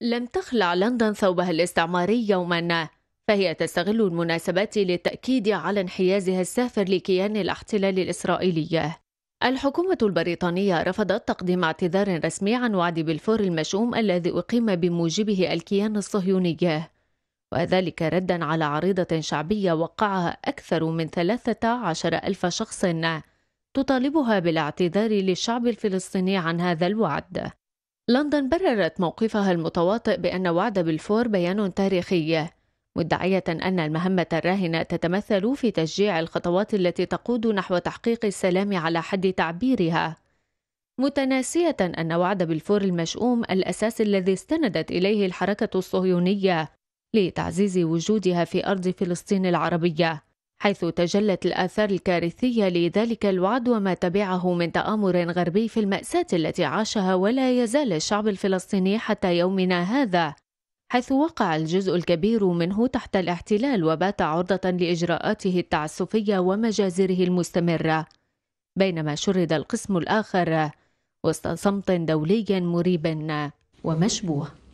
لم تخلع لندن ثوبها الاستعماري يوما فهي تستغل المناسبات للتأكيد على انحيازها السافر لكيان الاحتلال الإسرائيلي الحكومة البريطانية رفضت تقديم اعتذار رسمي عن وعد بالفور المشؤوم الذي أقيم بموجبه الكيان الصهيوني وذلك ردا على عريضة شعبية وقعها أكثر من 13 ألف شخص تطالبها بالاعتذار للشعب الفلسطيني عن هذا الوعد لندن بررت موقفها المتواطئ بأن وعد بالفور بيان تاريخي مدعية أن المهمة الراهنة تتمثل في تشجيع الخطوات التي تقود نحو تحقيق السلام على حد تعبيرها متناسية أن وعد بالفور المشؤوم الأساس الذي استندت إليه الحركة الصهيونية لتعزيز وجودها في أرض فلسطين العربية حيث تجلت الآثار الكارثية لذلك الوعد وما تبعه من تآمر غربي في المأساة التي عاشها ولا يزال الشعب الفلسطيني حتى يومنا هذا حيث وقع الجزء الكبير منه تحت الاحتلال وبات عرضة لإجراءاته التعسفية ومجازره المستمرة بينما شرد القسم الآخر وسط صمت دولي مريب ومشبوه